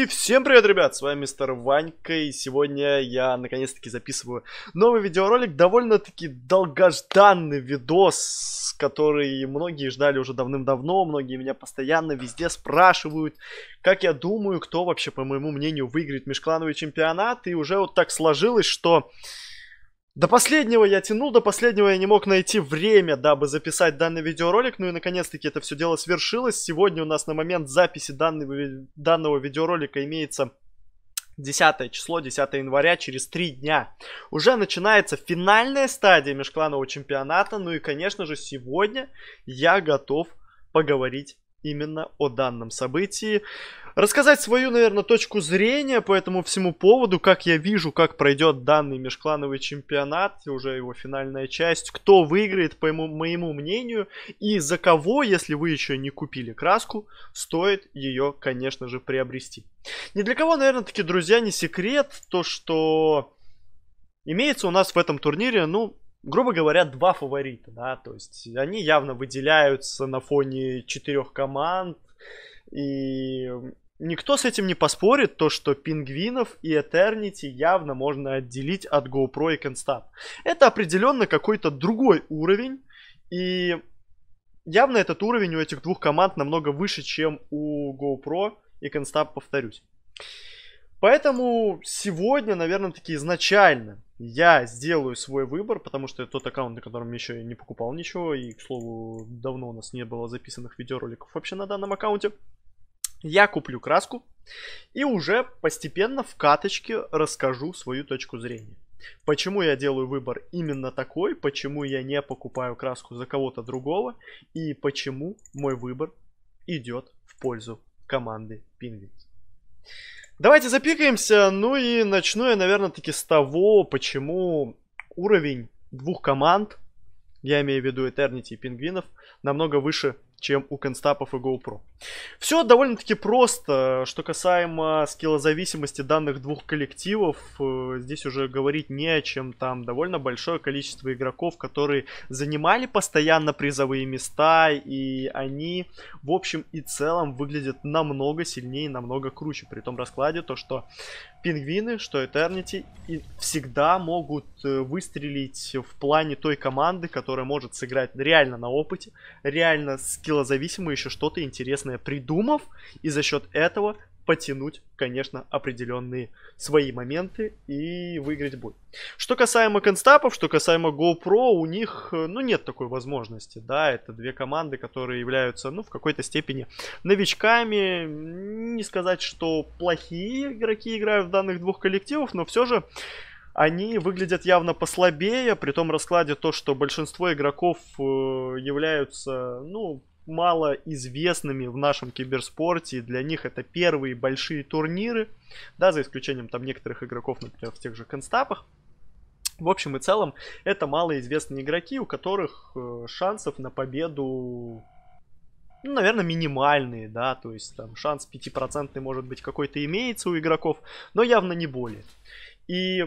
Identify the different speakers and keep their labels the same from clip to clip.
Speaker 1: И всем привет, ребят, с вами мистер Ванька, и сегодня я наконец-таки записываю новый видеоролик, довольно-таки долгожданный видос, который многие ждали уже давным-давно, многие меня постоянно везде спрашивают, как я думаю, кто вообще, по моему мнению, выиграет межклановый чемпионат, и уже вот так сложилось, что до последнего я тянул, до последнего я не мог найти время, дабы записать данный видеоролик. Ну и наконец-таки это все дело свершилось. Сегодня у нас на момент записи данного, данного видеоролика имеется 10 число, 10 января, через 3 дня. Уже начинается финальная стадия межкланового чемпионата. Ну и, конечно же, сегодня я готов поговорить именно о данном событии рассказать свою, наверное, точку зрения по этому всему поводу, как я вижу, как пройдет данный межклановый чемпионат, уже его финальная часть, кто выиграет, по моему, моему мнению, и за кого, если вы еще не купили краску, стоит ее, конечно же, приобрести. Ни для кого, наверное, таки, друзья, не секрет то, что имеется у нас в этом турнире, ну, грубо говоря, два фаворита, да, то есть они явно выделяются на фоне четырех команд, и Никто с этим не поспорит, то, что пингвинов и Этернити явно можно отделить от GoPro и Constat. Это определенно какой-то другой уровень, и явно этот уровень у этих двух команд намного выше, чем у GoPro и Constat, повторюсь. Поэтому сегодня, наверное, таки изначально я сделаю свой выбор, потому что это тот аккаунт, на котором я еще не покупал ничего, и, к слову, давно у нас не было записанных видеороликов вообще на данном аккаунте. Я куплю краску и уже постепенно в каточке расскажу свою точку зрения. Почему я делаю выбор именно такой, почему я не покупаю краску за кого-то другого и почему мой выбор идет в пользу команды Пингвинс. Давайте запикаемся, ну и начну я, наверное, таки с того, почему уровень двух команд, я имею в виду Eternity и Пингвинов, намного выше, чем у Констапов и GoPro. Все довольно-таки просто. Что касаемо скиллозависимости данных двух коллективов, э, здесь уже говорить не о чем. Там довольно большое количество игроков, которые занимали постоянно призовые места, и они в общем и целом выглядят намного сильнее, намного круче при том раскладе, то что пингвины, что Этернити всегда могут э, выстрелить в плане той команды, которая может сыграть реально на опыте, реально скиллозависимо еще что-то интересное придумав, и за счет этого потянуть, конечно, определенные свои моменты и выиграть бой. Что касаемо констапов, что касаемо GoPro, у них, э, ну, нет такой возможности, да, это две команды, которые являются, ну, в какой-то степени новичками, не сказать, что плохие игроки играют в данных двух коллективов, но все же они выглядят явно послабее, при том раскладе то, что большинство игроков э, являются, ну, малоизвестными в нашем киберспорте. Для них это первые большие турниры, да, за исключением там некоторых игроков, например, в тех же констапах. В общем и целом, это малоизвестные игроки, у которых э, шансов на победу, ну, наверное, минимальные, да, то есть там шанс 5% может быть какой-то имеется у игроков, но явно не более. И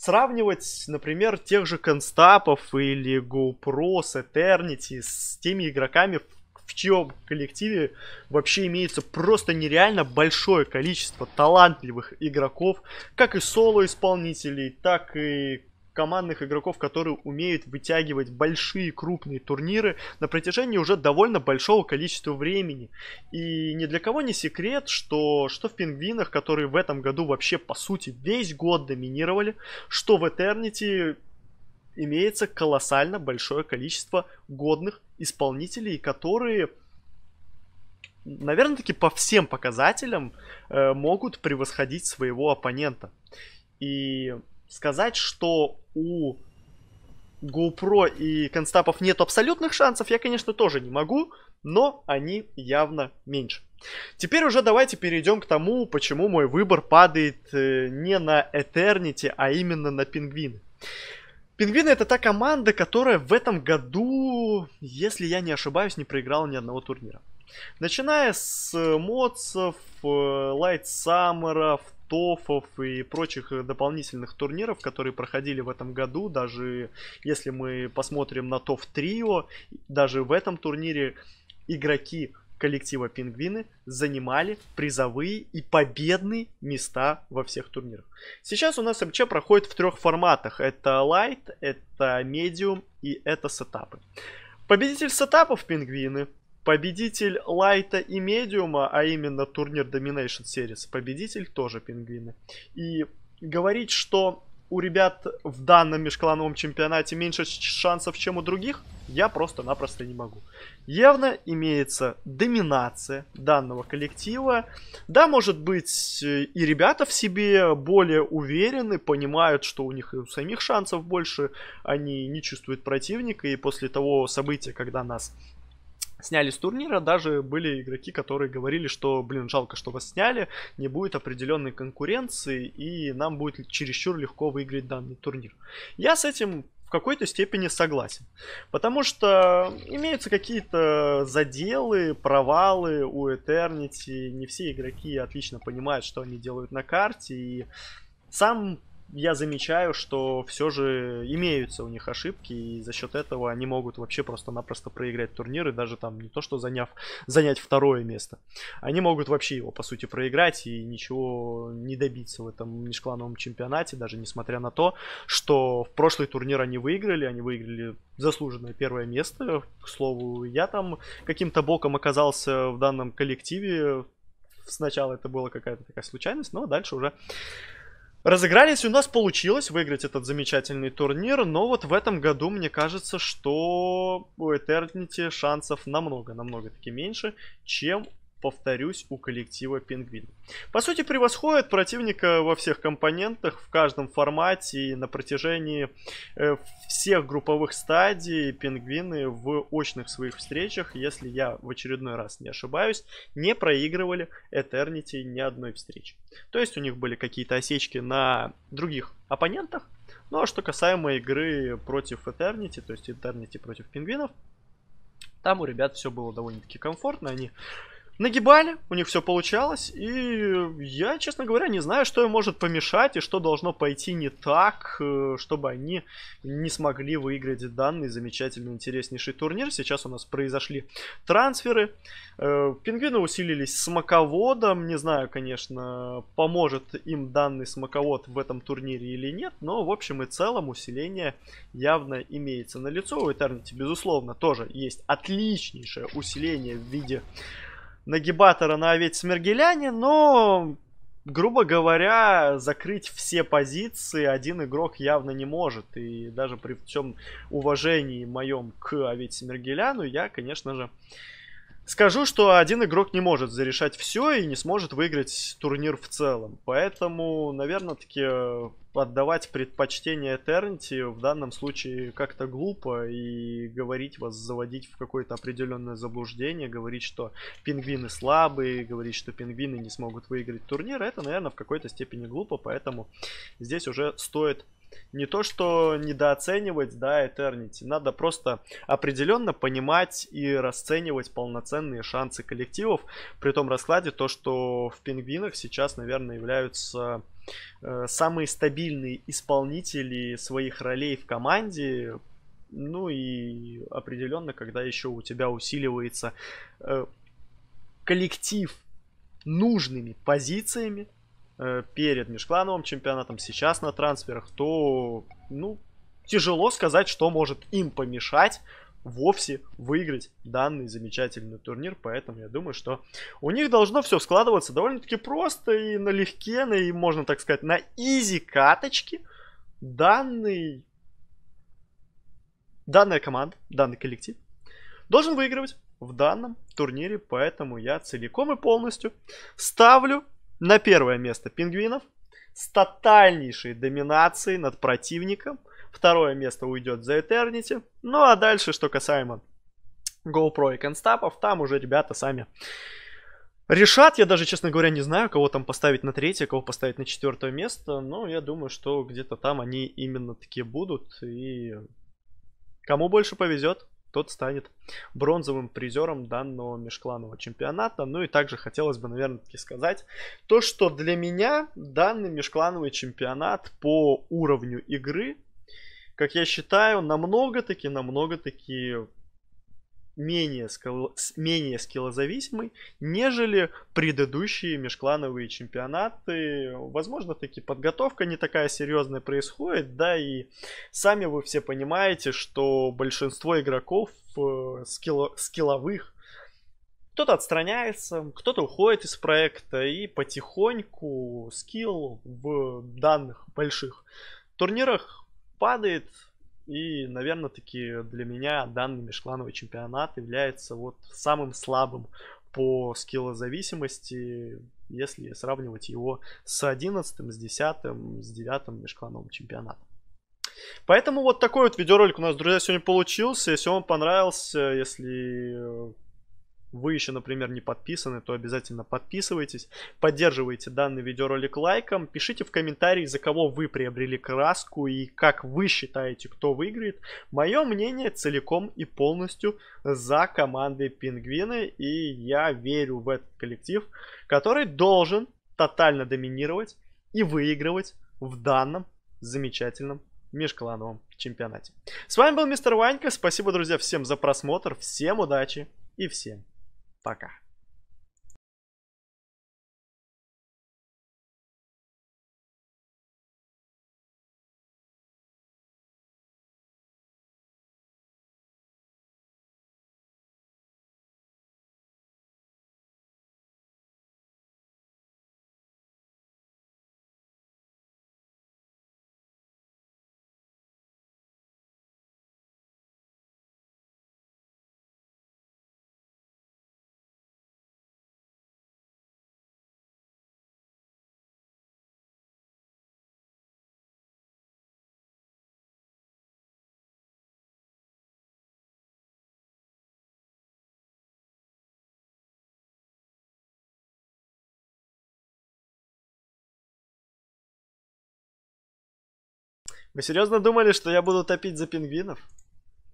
Speaker 1: сравнивать, например, тех же констапов или GoPro с Eternity с теми игроками, в чьем коллективе вообще имеется просто нереально большое количество талантливых игроков, как и соло-исполнителей, так и командных игроков, которые умеют вытягивать большие крупные турниры на протяжении уже довольно большого количества времени. И ни для кого не секрет, что, что в пингвинах, которые в этом году вообще по сути весь год доминировали, что в Этернити имеется колоссально большое количество годных исполнителей, которые наверное, таки по всем показателям э, могут превосходить своего оппонента. И сказать, что у GoPro и констапов нет абсолютных шансов, я, конечно, тоже не могу, но они явно меньше. Теперь уже давайте перейдем к тому, почему мой выбор падает э, не на Eternity, а именно на Пингвины. Пингвины это та команда, которая в этом году, если я не ошибаюсь, не проиграла ни одного турнира. Начиная с Моцев, Лайт Саммеров, тофов и прочих э, дополнительных турниров, которые проходили в этом году. Даже если мы посмотрим на тоф трио, даже в этом турнире игроки коллектива «Пингвины» занимали призовые и победные места во всех турнирах. Сейчас у нас МЧ проходит в трех форматах. Это лайт, это медиум и это сетапы. Победитель сетапов «Пингвины» Победитель лайта и медиума, а именно турнир Domination Series, победитель тоже пингвины. И говорить, что у ребят в данном межклановом чемпионате меньше шансов, чем у других, я просто-напросто не могу. Явно имеется доминация данного коллектива. Да, может быть, и ребята в себе более уверены, понимают, что у них и у самих шансов больше, они не чувствуют противника, и после того события, когда нас сняли с турнира, даже были игроки, которые говорили, что, блин, жалко, что вас сняли, не будет определенной конкуренции, и нам будет чересчур легко выиграть данный турнир. Я с этим в какой-то степени согласен. Потому что имеются какие-то заделы, провалы у Eternity, не все игроки отлично понимают, что они делают на карте, и сам я замечаю, что все же имеются у них ошибки, и за счет этого они могут вообще просто-напросто проиграть турниры, даже там не то, что заняв, занять второе место. Они могут вообще его, по сути, проиграть и ничего не добиться в этом межклановом чемпионате, даже несмотря на то, что в прошлый турнир они выиграли, они выиграли заслуженное первое место. К слову, я там каким-то боком оказался в данном коллективе. Сначала это была какая-то такая случайность, но дальше уже Разыгрались, у нас получилось выиграть этот замечательный турнир, но вот в этом году, мне кажется, что у Eternity шансов намного-намного таки меньше, чем повторюсь, у коллектива Пингвин. По сути, превосходит противника во всех компонентах, в каждом формате и на протяжении э, всех групповых стадий Пингвины в очных своих встречах, если я в очередной раз не ошибаюсь, не проигрывали Этернити ни одной встречи. То есть у них были какие-то осечки на других оппонентах. Ну а что касаемо игры против Этернити, то есть Этернити против Пингвинов, там у ребят все было довольно-таки комфортно, они нагибали, у них все получалось, и я, честно говоря, не знаю, что им может помешать и что должно пойти не так, э, чтобы они не смогли выиграть данный замечательный, интереснейший турнир. Сейчас у нас произошли трансферы, э, пингвины усилились смоководом, не знаю, конечно, поможет им данный смоковод в этом турнире или нет, но в общем и целом усиление явно имеется на лицо. У Eternity, безусловно, тоже есть отличнейшее усиление в виде нагибатора на Овете Смергеляне, но, грубо говоря, закрыть все позиции один игрок явно не может. И даже при всем уважении моем к Овете Смергеляну, я, конечно же, скажу, что один игрок не может зарешать все и не сможет выиграть турнир в целом. Поэтому, наверное, таки отдавать предпочтение Этернити в данном случае как-то глупо и говорить вас, заводить в какое-то определенное заблуждение, говорить, что пингвины слабые, говорить, что пингвины не смогут выиграть турнир, это, наверное, в какой-то степени глупо, поэтому здесь уже стоит не то что недооценивать, да, Eternity. Надо просто определенно понимать и расценивать полноценные шансы коллективов. При том раскладе то, что в пингвинах сейчас, наверное, являются э, самые стабильные исполнители своих ролей в команде. Ну и определенно, когда еще у тебя усиливается э, коллектив нужными позициями, Э, перед межклановым чемпионатом, сейчас на трансферах, то, ну, тяжело сказать, что может им помешать вовсе выиграть данный замечательный турнир. Поэтому я думаю, что у них должно все складываться довольно-таки просто и налегке, и можно так сказать, на изи каточки данный данная команда, данный коллектив должен выигрывать в данном турнире, поэтому я целиком и полностью ставлю на первое место пингвинов с тотальнейшей доминацией над противником. Второе место уйдет за Eternity. Ну а дальше, что касаемо GoPro и констапов, там уже ребята сами решат. Я даже, честно говоря, не знаю, кого там поставить на третье, кого поставить на четвертое место. Но я думаю, что где-то там они именно такие будут. И кому больше повезет, тот станет бронзовым призером данного межкланового чемпионата. Ну и также хотелось бы, наверное, таки сказать, то, что для меня данный межклановый чемпионат по уровню игры, как я считаю, намного-таки, намного-таки менее, скилл менее скиллозависимый, нежели предыдущие межклановые чемпионаты. Возможно, таки подготовка не такая серьезная происходит, да и сами вы все понимаете, что большинство игроков скилл... Э, скилловых кто-то отстраняется, кто-то уходит из проекта, и потихоньку скилл в данных больших турнирах падает, и, наверное, таки для меня данный межклановый чемпионат является вот самым слабым по скиллозависимости, если сравнивать его с 11, с 10, с 9 межклановым чемпионатом. Поэтому вот такой вот видеоролик у нас, друзья, сегодня получился. Если вам понравился, если э, вы еще, например, не подписаны, то обязательно подписывайтесь. Поддерживайте данный видеоролик лайком. Пишите в комментарии, за кого вы приобрели краску и как вы считаете, кто выиграет. Мое мнение целиком и полностью за команды Пингвины. И я верю в этот коллектив, который должен тотально доминировать и выигрывать в данном замечательном межклановом чемпионате. С вами был Мистер Ванька. Спасибо, друзья, всем за просмотр. Всем удачи и всем Пока. Вы серьезно думали, что я буду топить за пингвинов?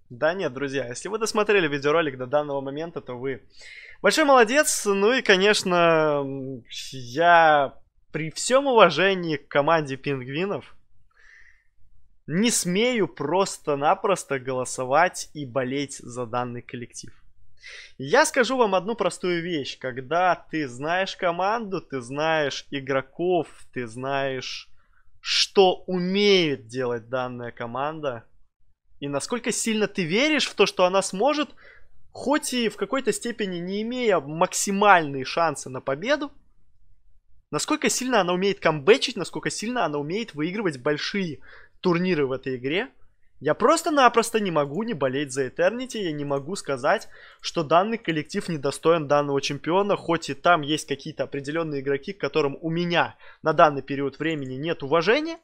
Speaker 1: Да нет, друзья, если вы досмотрели видеоролик до данного момента, то вы большой молодец. Ну и, конечно, я при всем уважении к команде пингвинов не смею просто-напросто голосовать и болеть за данный коллектив. Я скажу вам одну простую вещь. Когда ты знаешь команду, ты знаешь игроков, ты знаешь что умеет делать данная команда, и насколько сильно ты веришь в то, что она сможет, хоть и в какой-то степени не имея максимальные шансы на победу, насколько сильно она умеет камбэчить, насколько сильно она умеет выигрывать большие турниры в этой игре, я просто-напросто не могу не болеть за Этернити, я не могу сказать, что данный коллектив недостоин данного чемпиона, хоть и там есть какие-то определенные игроки, к которым у меня на данный период времени нет уважения,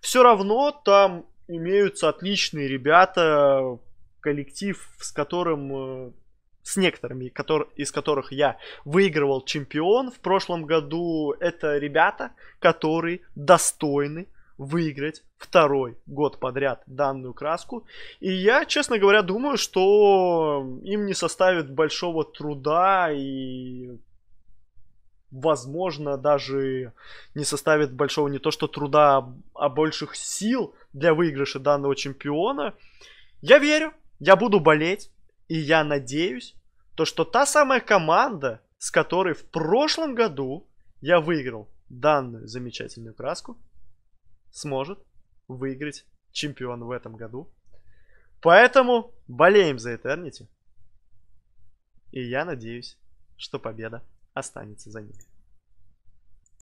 Speaker 1: все равно там имеются отличные ребята, коллектив, с которым э, с некоторыми из которых я выигрывал чемпион в прошлом году, это ребята, которые достойны выиграть второй год подряд данную краску. И я, честно говоря, думаю, что им не составит большого труда и возможно, даже не составит большого не то что труда, а больших сил для выигрыша данного чемпиона. Я верю, я буду болеть, и я надеюсь, то что та самая команда, с которой в прошлом году я выиграл данную замечательную краску, сможет выиграть чемпион в этом году. Поэтому болеем за Этернити. И я надеюсь, что победа останется за ними.